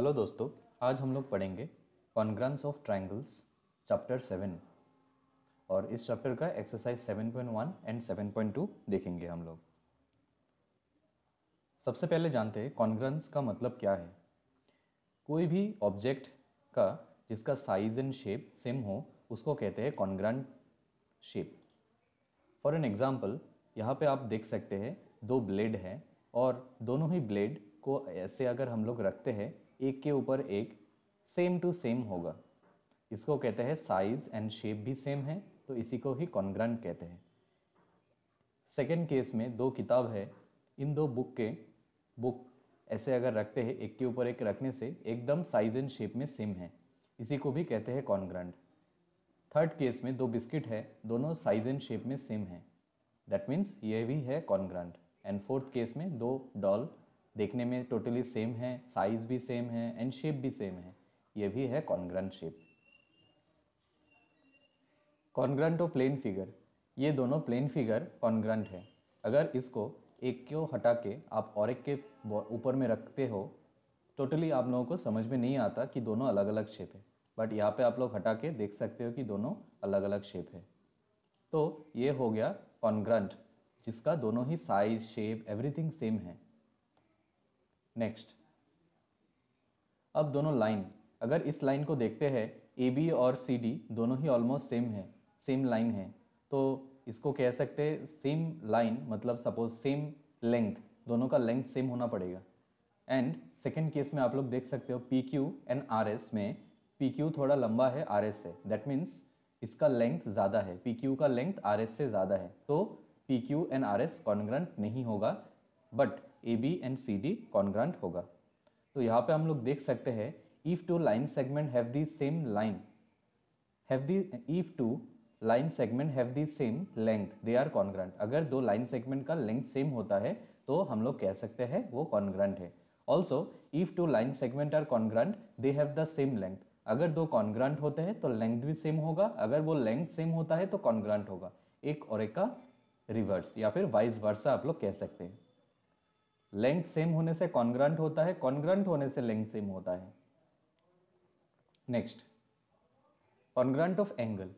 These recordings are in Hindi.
हेलो दोस्तों आज हम लोग पढ़ेंगे congruence of triangles chapter seven और इस चैप्टर का exercise seven point one and seven point two देखेंगे हम लोग सबसे पहले जानते हैं कॉन्ग्रंस का मतलब क्या है कोई भी ऑब्जेक्ट का जिसका साइज एंड शेप सेम हो उसको कहते हैं congruent shape for an example यहाँ पे आप देख सकते हैं दो ब्लेड हैं और दोनों ही ब्लेड को ऐसे अगर हम लोग रखते हैं एक के ऊपर एक सेम टू सेम होगा इसको कहते हैं साइज एंड शेप भी सेम है तो इसी को ही कॉन्ग्रंट कहते हैं सेकेंड केस में दो किताब है इन दो बुक के बुक ऐसे अगर रखते हैं एक के ऊपर एक रखने से एकदम साइज एंड शेप में सेम है इसी को भी कहते हैं कॉन्ग्रंट थर्ड केस में दो बिस्किट है दोनों साइज एंड शेप में सेम है दैट मीन्स ये भी है कॉन्ग्रंट एंड फोर्थ केस में दो डॉल देखने में टोटली सेम है साइज भी सेम है एंड शेप भी सेम है ये भी है कॉन्ग्रंट शेप कॉन्ग्रंट और प्लेन फिगर ये दोनों प्लेन फिगर कॉन्ग्रंट है अगर इसको एक को हटा के आप और एक के ऊपर में रखते हो टोटली आप लोगों को समझ में नहीं आता कि दोनों अलग अलग शेप है बट यहाँ पे आप लोग हटा के देख सकते हो कि दोनों अलग अलग शेप है तो ये हो गया कॉन्ग्रंट जिसका दोनों ही साइज शेप एवरीथिंग सेम है नेक्स्ट अब दोनों लाइन अगर इस लाइन को देखते हैं ए बी और सी डी दोनों ही ऑलमोस्ट सेम है सेम लाइन है तो इसको कह सकते हैं सेम लाइन मतलब सपोज सेम लेंथ दोनों का लेंथ सेम होना पड़ेगा एंड सेकेंड केस में आप लोग देख सकते हो P Q and R S में पी क्यू थोड़ा लंबा है आर एस से दैट मीन्स इसका लेंथ ज़्यादा है पी क्यू का लेंथ आर एस से ज़्यादा है तो P Q and R S congruent नहीं होगा but A B and C D congruent होगा तो यहाँ पे हम लोग देख सकते हैं if two line segment have the same line have the if two line segment have the same length they are congruent अगर दो लाइन सेगमेंट का लेंथ सेम होता है तो हम लोग कह सकते हैं वो कॉन्ग्रांट है also if two line segment are congruent they have the same length अगर दो कॉन्ग्रांट होते हैं तो लेंथ भी सेम होगा अगर वो लेंथ सेम होता है तो कॉन्ग्रांट होगा एक और एक का रिवर्स या फिर वाइस वर्सा आप लोग कह सकते हैं लेंथ सेम होने से कॉन्ग्रंट होता है कॉन्ग्रंट होने से लेंथ सेम होता है next congruent of angle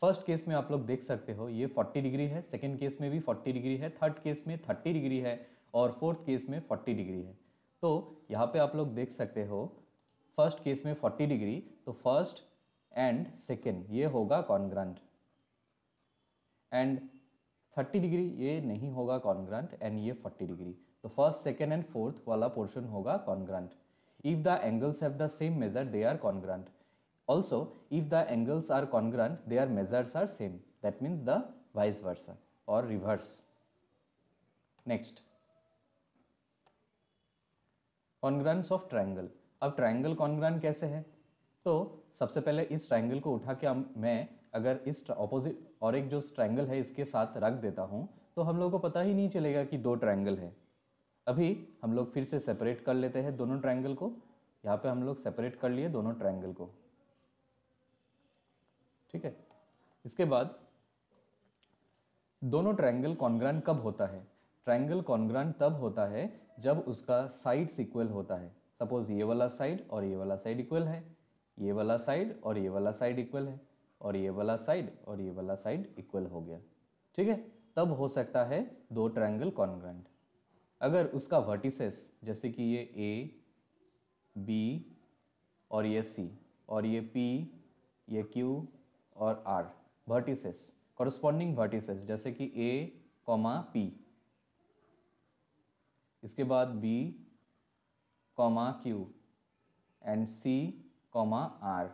first case में आप लोग देख सकते हो ये 40 डिग्री है सेकेंड केस में भी 40 डिग्री है थर्ड केस में 30 डिग्री है और फोर्थ केस में 40 डिग्री है तो यहाँ पे आप लोग देख सकते हो फर्स्ट केस में 40 डिग्री तो फर्स्ट एंड सेकेंड ये होगा कॉन्ग्रंट एंड 30 डिग्री ये नहीं होगा कॉन्ग्रंट एंड ये 40 डिग्री तो फर्स्ट सेकेंड एंड फोर्थ वाला पोर्शन होगा congruent if the angles have the same measure they are congruent also if the angles are congruent they are measures are same that means the vice versa और reverse next congruents of triangle अब ट्राइंगल कॉन्ग्रांट कैसे है तो सबसे पहले इस ट्राइंगल को उठा के मैं अगर इस ऑपोजिट और एक जो ट्राइंगल है इसके साथ रख देता हूँ तो हम लोगों को पता ही नहीं चलेगा कि दो ट्राइंगल है अभी हम लोग फिर से सेपरेट कर लेते हैं दोनों ट्राइंगल को यहाँ पे हम लोग सेपरेट कर लिए दोनों ट्राइंगल को ठीक है इसके बाद दोनों ट्राइंगल कॉन्ग्रांड कब होता है ट्राइंगल कॉन्ग्रांड तब होता है जब उसका साइड इक्वल होता है सपोज ये वाला साइड और ये वाला साइड इक्वल है ये वाला साइड और ये वाला साइड इक्वल है और ये वाला साइड और ये वाला साइड इक्वल हो गया ठीक है तब हो सकता है दो ट्राइंगल कॉन्ग्रांड अगर उसका वर्टिसेस जैसे कि ये ए बी और ये सी और ये पी ये क्यू और आर वर्टिसेस कॉरस्पॉन्डिंग वर्टिसेस जैसे कि ए कॉमा पी इसके बाद B comma Q and C comma R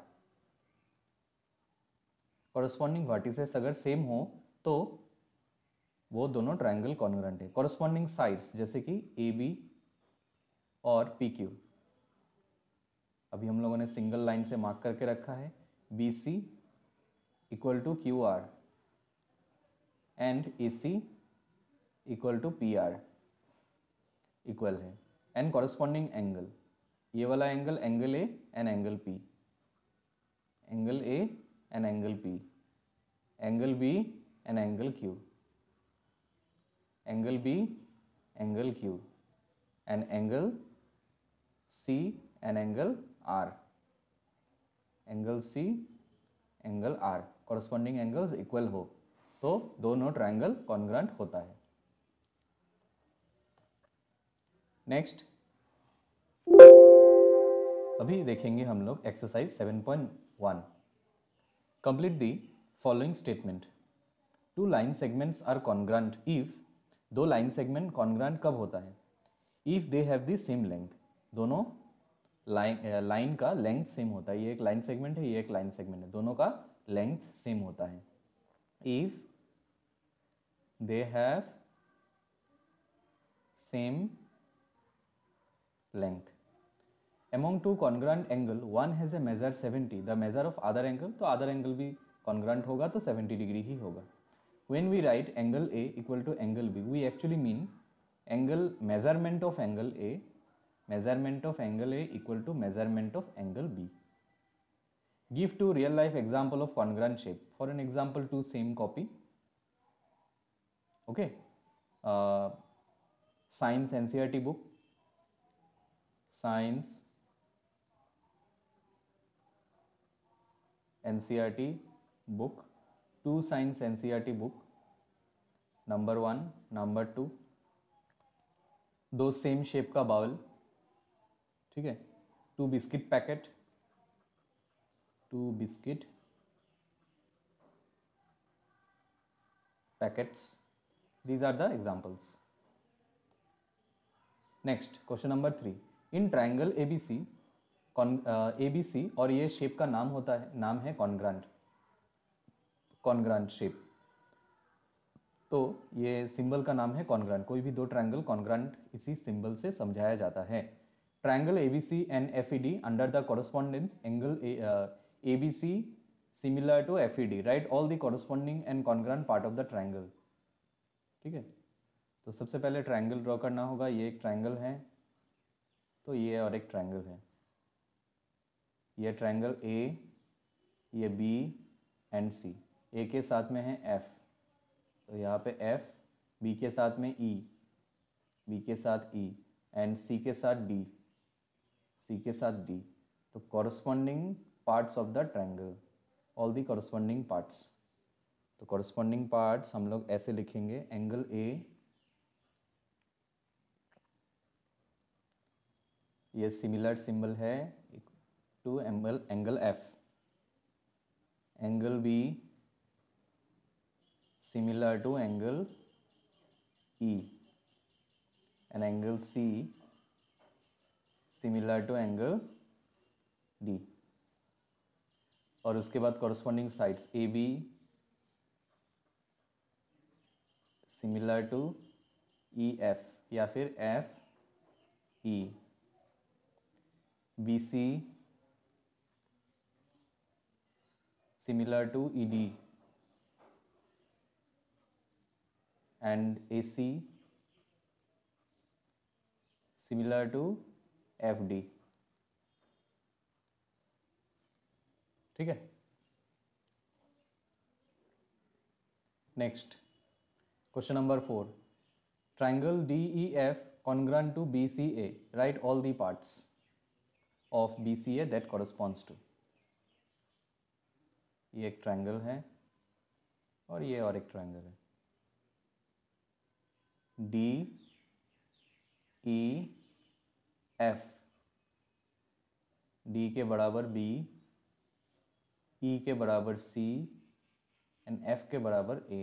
corresponding vertices अगर सेम हो तो वो दोनों ट्राइंगल कॉन्ग्रेंट है कॉरस्पॉन्डिंग साइड्स जैसे कि ए बी और पी क्यू अभी हम लोगों ने सिंगल लाइन से मार्क करके रखा है B C equal to Q R and A C equal to P R equal है एंड कॉरस्पॉन्डिंग एंगल ये वाला angle angle A and angle P angle A and angle P angle B and angle Q angle B angle Q and angle C and angle R angle C angle R corresponding angles equal हो तो दोनों ट्राइंगल कॉन्ग्रांट होता है नेक्स्ट अभी देखेंगे हम लोग exercise 7.1 complete the following statement two line segments are congruent if दो लाइन सेगमेंट कॉन्ग्रांट कब होता है if they have the same length दोनों लाइन लाइन का लेंथ सेम होता है ये एक लाइन सेगमेंट है ये एक लाइन सेगमेंट है दोनों का लेंथ सेम होता है if they have same length among two congruent angle one has a measure seventy the measure of other angle तो अदर एंगल भी कॉन्ग्रांट होगा तो सेवेंटी डिग्री ही होगा when we write angle A equal to angle B, we actually mean angle measurement of angle A, measurement of angle A equal to measurement of angle B. Give two real life example of congruent shape. For an example, two same copy. Okay. Uh, science NCRT book. Science NCRT book. Two science NCRT book. Number one number two दो सेम शेप का बाउल ठीक है two biscuit packet two biscuit packets these are the examples next question number 3 in triangle A ABC C और ये शेप का नाम होता है नाम है कॉनग्रांट कॉनग्रांट शेप तो ये सिंबल का नाम है कॉन्ग्रांट कोई भी दो ट्रायंगल कॉन्ग्रांट इसी सिंबल से समझाया जाता है triangle A B C and F E D under the correspondence angle A B C similar to F E D right all the corresponding and congruent part of the triangle ठीक है तो सबसे पहले ट्रायंगल ड्रॉ करना होगा ये एक ट्रायंगल है तो ये और एक ट्रायंगल है ये ट्रायंगल ए ये बी एंड सी ए के साथ में है एफ़ तो यहाँ पे एफ बी के साथ में ई e, बी के साथ ई एंड सी के साथ डी सी के साथ डी तो corresponding parts of the triangle all the corresponding parts तो कॉरस्पॉन्डिंग पार्ट्स हम लोग ऐसे लिखेंगे एंगल ए ये सिमिलर सिंबल है to angle angle F angle B similar to angle E and angle C similar to angle D और उसके बाद corresponding sides A B similar to E F या फिर F E B C similar to E D and AC similar to FD ठीक है next question number four triangle D E F congruent to B C A right all the parts of B C A that corresponds to ये एक ट्राइंगल है और ये और एक ट्राइंगल है डी ई एफ डी के बराबर बी ई e के बराबर सी एंड एफ के बराबर A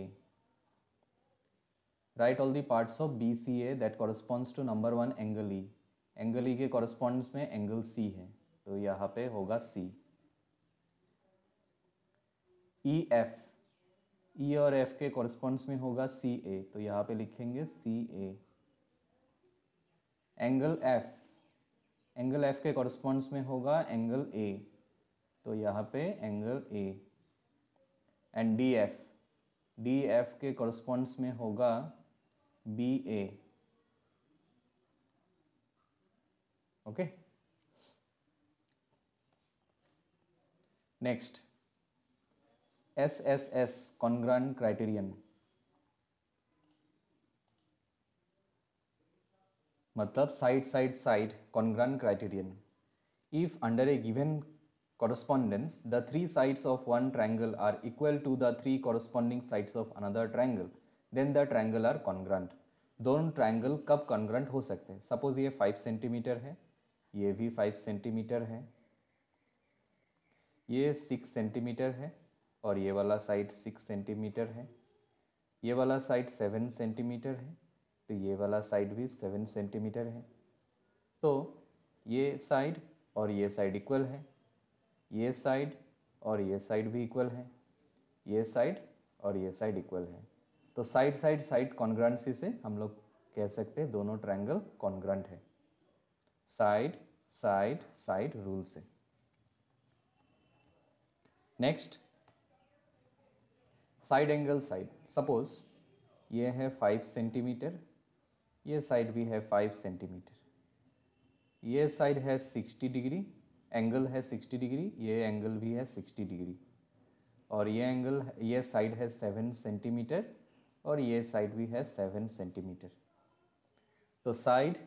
right all the parts of B C A that corresponds to number one angle E angle E के कॉरस्पॉन्ड्स में एंगल सी है तो यहाँ पे होगा C E F E e और एफ के कॉरस्पॉन्ड्स में होगा सी ए तो यहाँ पे लिखेंगे C A angle F angle F के कॉरस्पॉन्ड्स में होगा एंगल ए तो यहाँ पे angle A and D F D F के कॉरेस्पॉन्ड्स में होगा B A okay next S S S congruent criterion मतलब side side side congruent criterion if under a given correspondence the three sides of one triangle are equal to the three corresponding sides of another triangle then the triangle are congruent दोनों ट्राइंगल कब कॉन्ग्रांड हो सकते हैं सपोज ये फाइव सेंटीमीटर है ये भी फाइव सेंटीमीटर है ये सिक्स सेंटीमीटर है और ये वाला साइड सिक्स सेंटीमीटर है ये वाला साइड सेवन सेंटीमीटर है तो ये वाला साइड भी सेवन सेंटीमीटर है तो ये साइड और ये साइड इक्वल है ये साइड और ये साइड भी इक्वल है ये साइड और ये साइड इक्वल है तो साइड साइड साइड कॉन्ग्रांसी से हम लोग कह सकते हैं दोनों ट्रायंगल कॉन्ग्रांट है साइड साइड साइड रूल से next side angle side suppose ये है फाइव सेंटीमीटर ये साइड भी है फाइव सेंटीमीटर ये साइड है सिक्सटी डिग्री एंगल है सिक्सटी डिग्री ये एंगल भी है सिक्सटी डिग्री और ये एंगल ये साइड है सेवन सेंटीमीटर और ये साइड भी है सेवन सेंटीमीटर तो साइड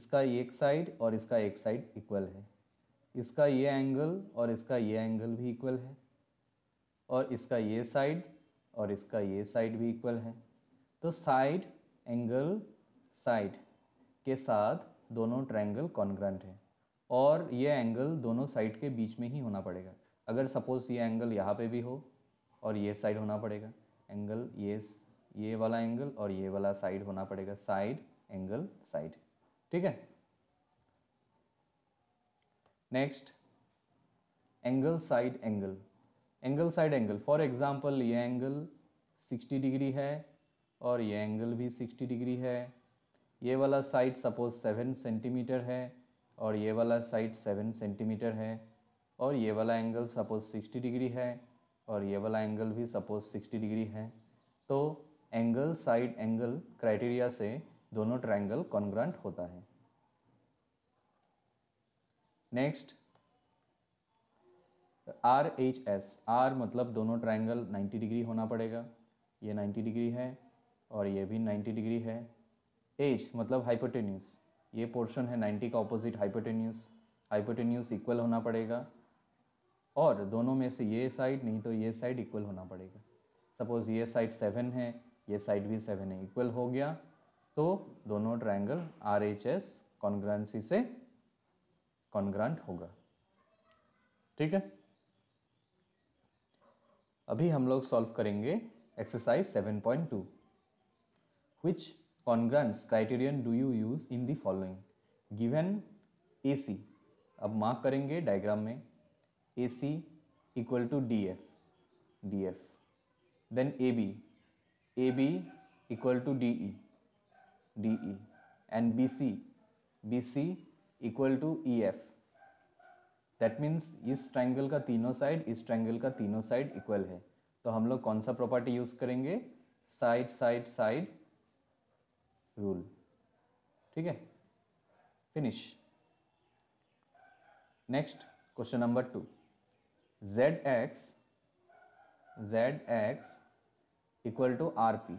इसका एक साइड और इसका एक साइड इक्वल है इसका ये एंगल और इसका ये एंगल भी इक्वल है और इसका ये साइड और इसका ये साइड भी इक्वल है तो साइड एंगल साइड के साथ दोनों ट्रायंगल कॉन्ग्रेंट है और ये एंगल दोनों साइड के बीच में ही होना पड़ेगा अगर सपोज़ ये एंगल यहाँ पे भी हो और ये साइड होना पड़ेगा एंगल ये ये वाला एंगल और ये वाला साइड होना पड़ेगा साइड एंगल साइड ठीक है next angle side angle angle side angle for example ये एंगल सिक्सटी डिग्री है और ये एंगल भी सिक्सटी डिग्री है ये वाला साइड सपोज सेवन सेंटीमीटर है और ये वाला साइड सेवन सेंटीमीटर है और ये वाला एंगल सपोज सिक्सटी डिग्री है और ये वाला एंगल भी सपोज सिक्सटी डिग्री है तो एंगल साइड एंगल क्राइटेरिया से दोनों ट्रायंगल कॉन्ग्रांट होता है next R H S R मतलब दोनों ट्राइंगल 90 डिग्री होना पड़ेगा ये 90 डिग्री है और ये भी 90 डिग्री है एच मतलब हाइपोटेन्यूस ये पोर्शन है 90 का ऑपोजिट हाइपोटेन्यूस हाइपोटेन्यूस इक्वल होना पड़ेगा और दोनों में से ये साइड नहीं तो ये साइड इक्वल होना पड़ेगा सपोज़ ये साइड सेवन है ये साइड भी सेवन है इक्वल हो गया तो दोनों triangle R H S congruency से कॉन्ग्रांट होगा ठीक है अभी हम लोग सॉल्व करेंगे exercise 7.2 point two which congruence criterion do you use in the following given A C अब मार्क करेंगे डायग्राम में A C equal to D F D F then A B A B equal to D E D E and B C B C equal to E F that means इस ट्राइंगल का तीनों साइड इस ट्राइंगल का तीनों साइड इक्वल है तो हम लोग कौन सा प्रॉपर्टी यूज़ करेंगे साइड साइड साइड रूल ठीक है finish next question number two Z X Z X equal to R P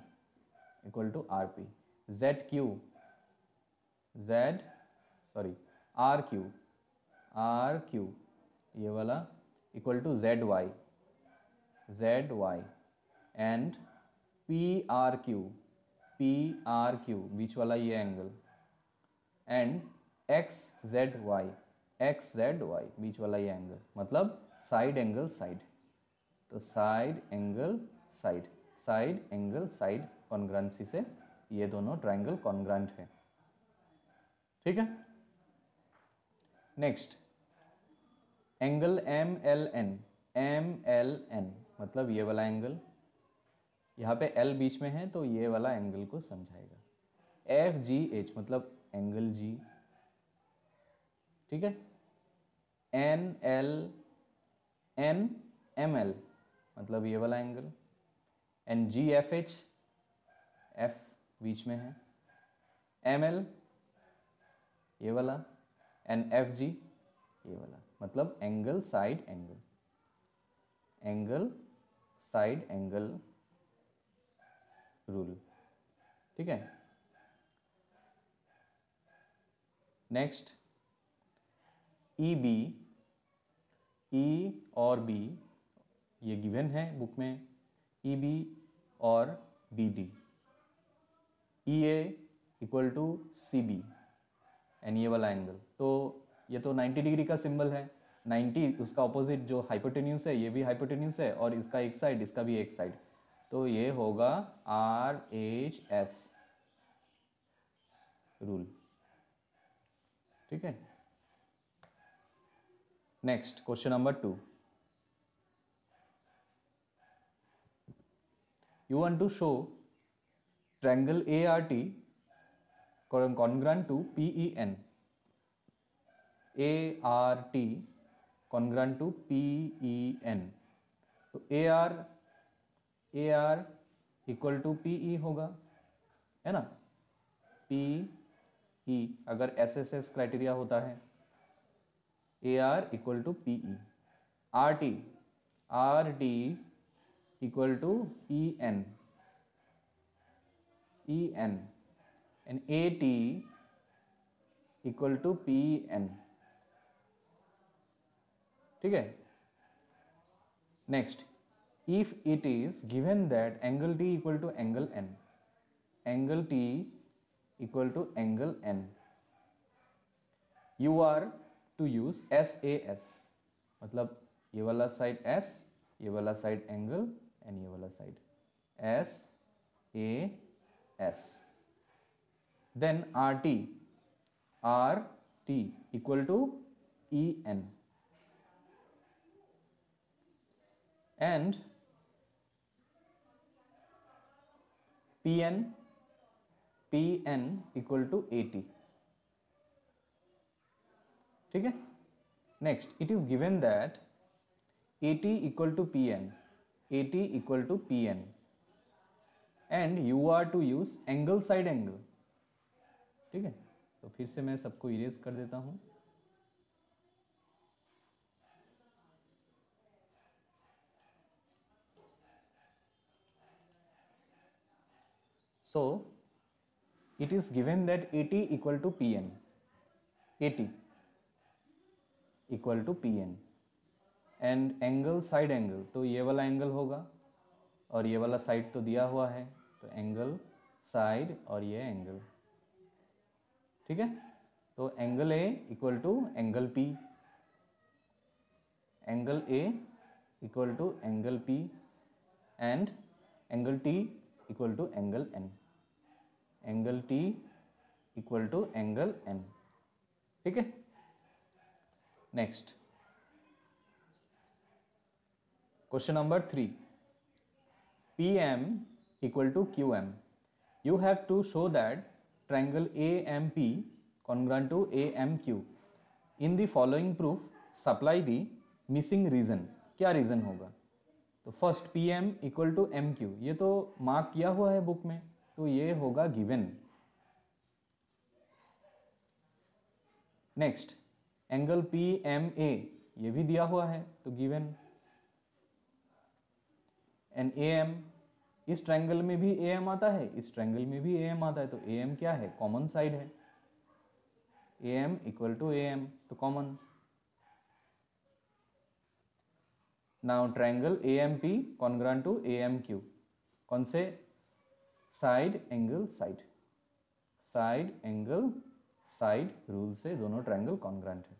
equal to R P Z Q Z sorry R Q R Q ये वाला equal to Z Y Z Y and P R Q P R Q बीच वाला ये angle and X Z Y X Z Y बीच वाला ये एंगल मतलब साइड एंगल साइड तो side angle side side angle side congruency से ये दोनों ट्राइंगल कॉन्ग्रांट है ठीक है next angle M L N M L N मतलब ये वाला एंगल यहाँ पे एल बीच में है तो ये वाला एंगल को समझाएगा एफ जी एच मतलब एंगल जी ठीक है N L N M L मतलब ये वाला angle N G F H F बीच में है एम एल ये वाला एन एफ जी ये वाला मतलब angle side angle angle side angle rule ठीक है नेक्स्ट ई बी ई और बी ये गिवन है बुक में ई e बी और B D E A equal to C B and ये वाला एंगल तो ये तो 90 डिग्री का सिंबल है 90 उसका ऑपोजिट जो हाइपोटेन्यूस है ये भी हाइपोटेन्यूस है और इसका एक साइड इसका भी एक साइड तो ये होगा आर एच एस रूल ठीक है next question number two you show triangle A R T ART to P E N A R T congruent to P E N तो A R A R equal to P E होगा है ना पी ई e, अगर एस एस एस क्राइटेरिया होता है A R equal to P E R T R T equal to P N E N and A T equal to P N ठीक है next if it is given that angle T equal to angle N angle T equal to angle N you are to use S A S मतलब ये वाला साइड एस ये वाला साइड एंगल एंड ये वाला side S A S then R T R T equal to E N and Pn Pn equal to 80 ठीक है next it is given that A T equal to P N A T equal to P N and you are to use angle side angle ठीक है तो फिर से मैं सबको इरेज कर देता हूँ So it is given that 80 equal to Pn. 80 equal to P N and angle side angle तो ये वाला एंगल होगा और ये वाला साइड तो दिया हुआ है तो एंगल साइड और ये एंगल ठीक है तो angle A equal to angle P angle A equal to angle P and angle T equal to angle N angle T equal to angle N ठीक है next question number three P M equal to Q M you have to show that triangle A M P A M Q in the following proof supply the missing reason क्या रीजन होगा तो first P M equal to M Q ये तो मार्क किया हुआ है बुक में तो ये होगा given next angle P M A ये भी दिया हुआ है तो गिवन एंड ए एम इस ट्रैंगल में भी ए एम आता है इस ट्रैंगल में भी ए एम आता है तो ए एम क्या है कॉमन साइड है A M equal to A M तो common now A Now triangle AMP congruent M Q कौन से side angle side side angle side rule से दोनों ट्रायंगल कॉन्ग्रेंट है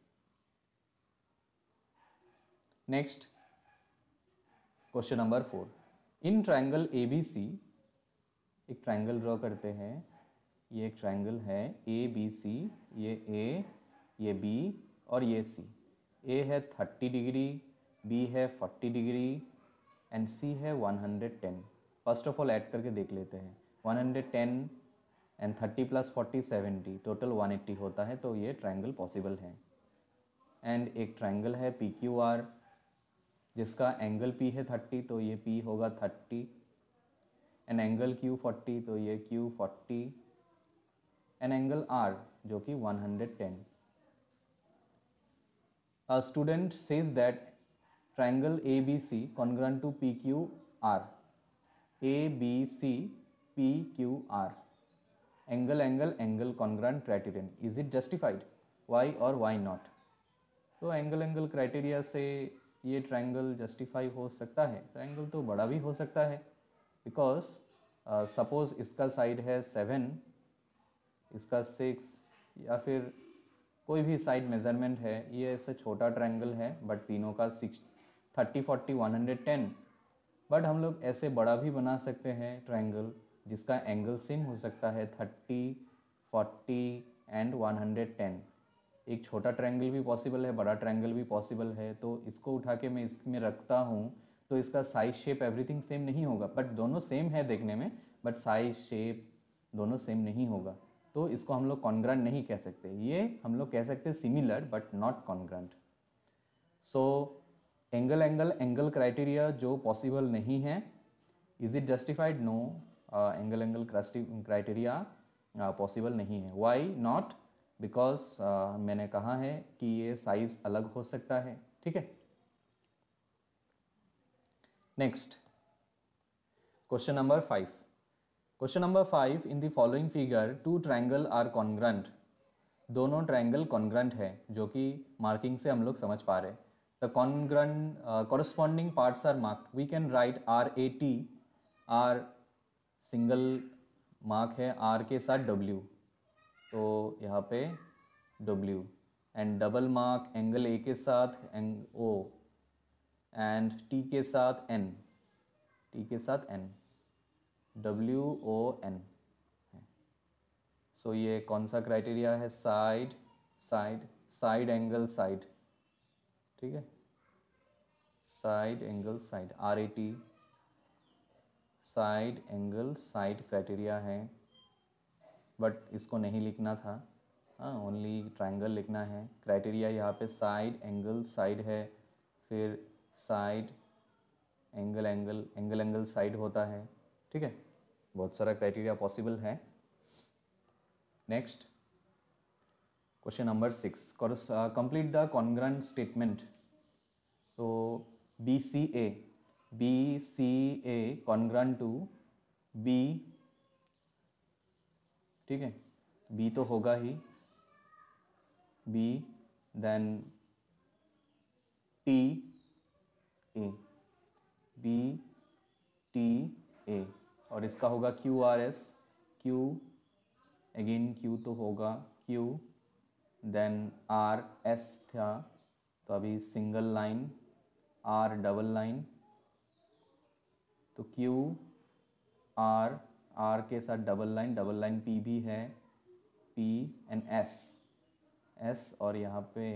next question number four in triangle A B C एक ट्रायंगल ड्रॉ करते हैं ये एक ट्रायंगल है ए बी सी ये ए ये बी और ये सी ए है थर्टी डिग्री बी है फोर्टी डिग्री एंड सी है one hundred ten first of all add करके देख लेते हैं one hundred ten and thirty plus forty seventy total one eighty होता है तो ये ट्राइंगल पॉसिबल है एंड एक ट्राइंगल है पी क्यू आर जिसका एंगल पी है थर्टी तो ये पी होगा thirty and angle Q forty तो ये Q forty and angle are जो कि one hundred ten student says that A B C to P Q R A B C P Q R angle angle angle congruence criterion is it justified why और वाई नॉट तो एंगल एंगल क्राइटेरिया से ये ट्राइंगल जस्टिफाई हो सकता है ट्राइंगल तो बड़ा भी हो सकता है बिकॉज सपोज uh, इसका साइड है सेवन इसका सिक्स या फिर कोई भी साइड मेजरमेंट है ये ऐसा छोटा ट्रायंगल है बट तीनों का six thirty forty one hundred ten but हम लोग ऐसे बड़ा भी बना सकते हैं ट्राइंगल जिसका एंगल सेम हो सकता है thirty forty and one hundred ten एक छोटा ट्राइंगल भी पॉसिबल है बड़ा ट्राइंगल भी पॉसिबल है तो इसको उठा के मैं इसमें रखता हूँ तो इसका साइज शेप एवरीथिंग सेम नहीं होगा बट दोनों सेम है देखने में बट साइज शेप दोनों सेम नहीं होगा तो इसको हम लोग कॉन्ग्रांट नहीं कह सकते ये हम लोग कह सकते similar but not congruent so angle angle angle criteria जो पॉसिबल नहीं है is it justified no angle angle criteria uh, possible नहीं है वाई नॉट बिकॉज मैंने कहा है कि ये साइज अलग हो सकता है ठीक है next question number five question number five in the following figure two triangle are congruent दोनों ट्रायंगल कॉन्ग्रंट है जो कि मार्किंग से हम लोग समझ पा रहे हैं the congruent uh, corresponding parts are marked we can write rat r single mark है r के साथ w तो यहाँ पे w and double mark angle A के साथ एंग ओ एंड टी के साथ n टी के साथ n w o n सो so ये कौन सा क्राइटेरिया है side side side angle side ठीक है side angle side R T side angle side criteria है बट इसको नहीं लिखना था हाँ ओनली ट्राइंगल लिखना है क्राइटेरिया यहाँ पे साइड एंगल साइड है फिर side angle angle angle angle side होता है ठीक है बहुत सारा क्राइटेरिया पॉसिबल है next question number six complete the congruent statement तो B C A B C A congruent to B ठीक है बी तो होगा ही B then T A B T A और इसका होगा Q R S Q again Q तो होगा क्यू देन आर एस था तो अभी single line are double line तो क्यू आर आर के साथ double line double line P भी है पी एंड एस एस और यहाँ पे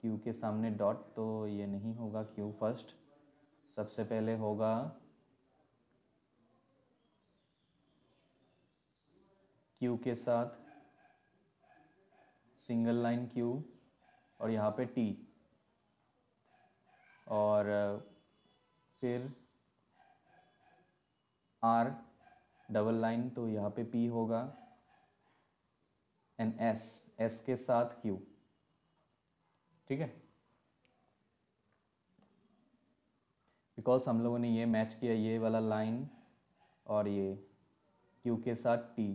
क्यू के सामने डॉट तो ये नहीं होगा क्यू फर्स्ट सबसे पहले होगा क्यू के साथ सिंगल लाइन क्यू और यहाँ पे टी और uh, फिर आर डबल लाइन तो यहाँ पे पी होगा एंड एस एस के साथ क्यू ठीक है बिकॉज हम लोगों ने ये मैच किया ये वाला लाइन और ये क्यू के साथ टी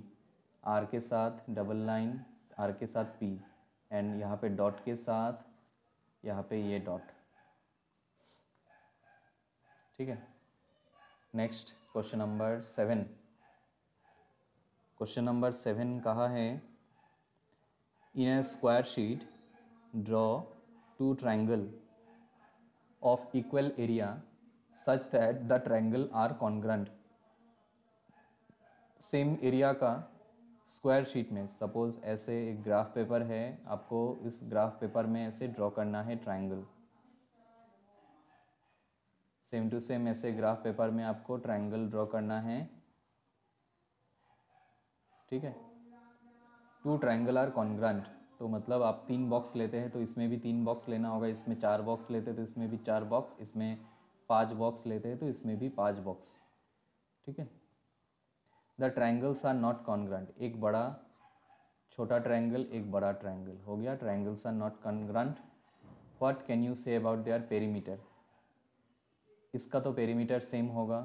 आर के साथ डबल लाइन आर के साथ पी एंड यहाँ पे डॉट के साथ यहाँ पे ये डॉट ठीक है next question number seven question number seven कहा है in a square sheet draw two triangle of equal area such that the triangle are congruent same area का स्क्वायर शीट में सपोज़ ऐसे एक ग्राफ पेपर है आपको इस ग्राफ पेपर में ऐसे ड्रॉ करना है ट्राइंगल सेम टू सेम ऐसे ग्राफ पेपर में आपको ट्राइंगल ड्रॉ करना है ठीक है टू ट्राइंगल आर कॉन्ग्रांट तो मतलब आप तीन बॉक्स लेते हैं तो इसमें भी तीन बॉक्स लेना होगा इसमें चार बॉक्स लेते हैं तो इसमें भी चार बॉक्स इसमें पांच बॉक्स लेते हैं तो इसमें भी पांच बॉक्स ठीक है the triangles are not congruent एक बड़ा छोटा ट्राइंगल एक बड़ा ट्राइंगल हो गया triangles are not congruent what can you say about their perimeter इसका तो पेरीमीटर सेम होगा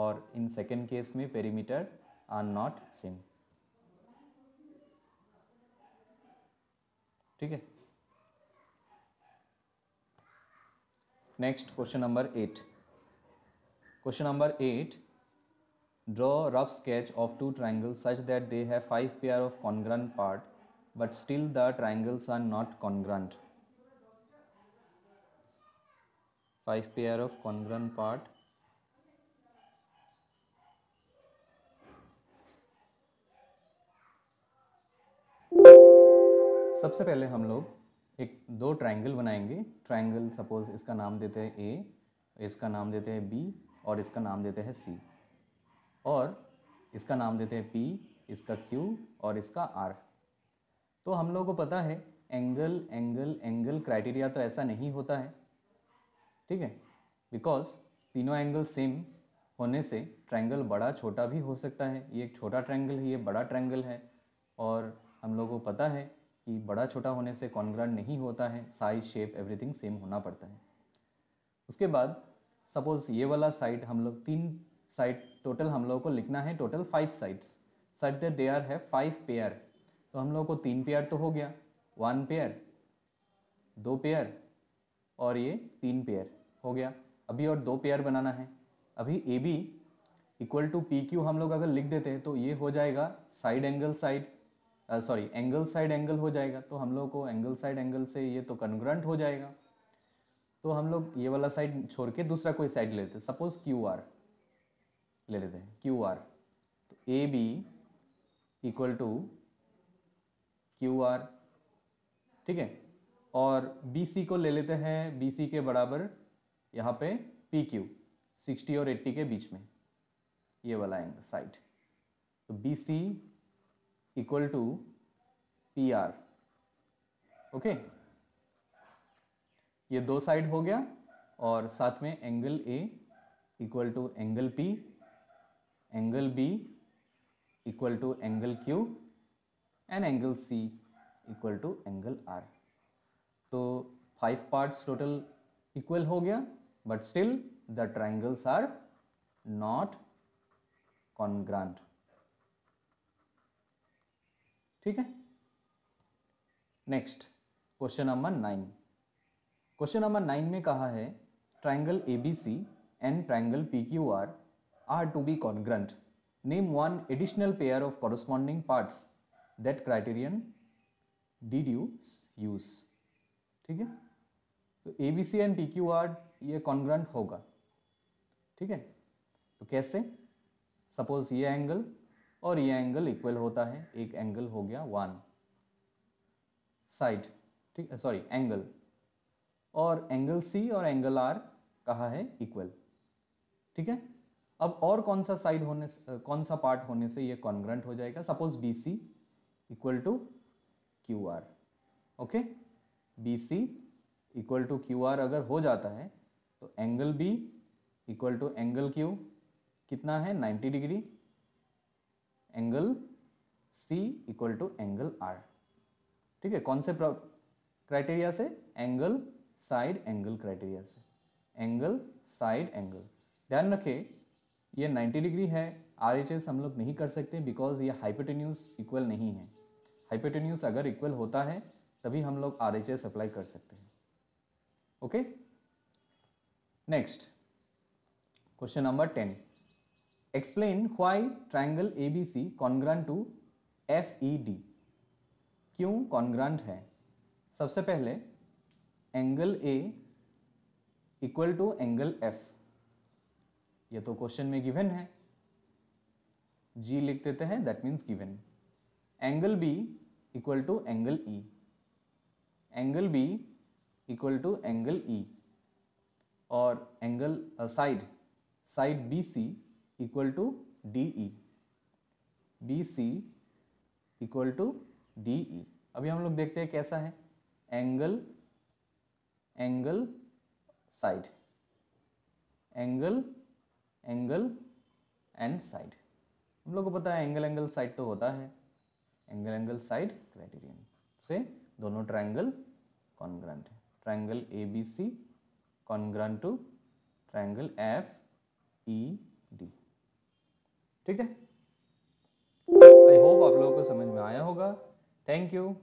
और इन सेकेंड केस में पेरीमीटर आर नॉट सेम ठीक है next question number eight question number eight Draw rough sketch of two triangles such that they have five pair of congruent part but still the triangles are not congruent. Five pair of congruent part सबसे पहले हम लोग एक दो ट्रायंगल बनाएंगे ट्रायंगल सपोज इसका नाम देते हैं ए इसका नाम देते हैं बी और इसका नाम देते हैं सी और इसका नाम देते हैं पी इसका क्यू और इसका आर तो हम लोगों को पता है एंगल एंगल एंगल क्राइटेरिया तो ऐसा नहीं होता है ठीक है बिकॉज तीनों एंगल सेम होने से ट्रायंगल बड़ा छोटा भी हो सकता है ये एक छोटा ट्रायंगल है ये बड़ा ट्रायंगल है और हम लोगों को पता है कि बड़ा छोटा होने से कॉन्ग्रांड नहीं होता है साइज शेप एवरीथिंग सेम होना पड़ता है उसके बाद सपोज़ ये वाला साइड हम लोग तीन साइट टोटल हम लोगों को लिखना है total five sides such that are है फाइव पेयर तो हम लोगों को तीन पेयर तो हो गया वन पेयर दो पेयर और ये तीन पेयर हो गया अभी और दो पेयर बनाना है अभी A B equal to P Q हम लोग अगर लिख देते हैं तो ये हो जाएगा side angle side sorry angle side angle हो जाएगा तो हम लोग को एंगल साइड एंगल से ये तो कन्ग्रंट हो जाएगा तो हम लोग ये वाला साइड छोड़ के दूसरा कोई साइड लेते सपोज क्यू आर ले लेते हैं क्यू आर तो A B equal to Q R ठीक है और बी सी को ले लेते हैं बी सी के बराबर यहाँ पे पी क्यू सिक्सटी और एट्टी के बीच में ये वाला एंगल साइड तो B C equal to P R okay ये दो साइड हो गया और साथ में angle A equal to angle P angle B equal to angle Q and angle C equal to angle R. तो फाइव पार्ट्स टोटल इक्वल हो गया but still the triangles are not congruent ठीक है next question number nine question number nine में कहा है triangle A B C and triangle P Q R are to be congruent. Name one additional pair of corresponding parts. That criterion did you use? ठीक है तो A B C and P Q R ये कॉन्ग्रंट होगा ठीक है तो कैसे सपोज ये एंगल और ये एंगल इक्वल होता है एक एंगल हो गया वन साइड ठीक है सॉरी एंगल और एंगल सी और एंगल आर कहा है इक्वल ठीक है अब और कौन सा साइड होने से कौन सा पार्ट होने से ये कॉन्ग्रेंट हो जाएगा suppose B C equal to Q R okay B C equal to Q R अगर हो जाता है तो angle B equal to angle Q कितना है 90 degree angle C equal to angle R ठीक है कौन से क्राइटेरिया से एंगल साइड एंगल क्राइटेरिया से एंगल साइड एंगल ध्यान रखें ये 90 डिग्री है आर हम लोग नहीं कर सकते बिकॉज ये हाइपोटेन्यूस इक्वल नहीं है हाइपोटेन्यूस अगर इक्वल होता है तभी हम लोग आर एच अप्लाई कर सकते हैं okay next question number ten explain why triangle A B C congruent to F E D क्यों कॉन्ग्रांट है सबसे पहले angle A equal to angle F ये तो क्वेश्चन में गिवन है जी लिख देते हैं that means given angle B equal to angle E angle B equal to angle E और angle side side B C equal to D E B C equal to D E अभी हम लोग देखते हैं कैसा है angle angle side angle angle and side हम लोग को पता है एंगल एंगल साइड तो होता है एंगल एंगल साइड क्राइटेरियन से दोनों ट्राइंगल कॉन्ग्रांट है triangle A B C congruent to triangle F E D ठीक है आई होप आप लोगों को समझ में आया होगा थैंक यू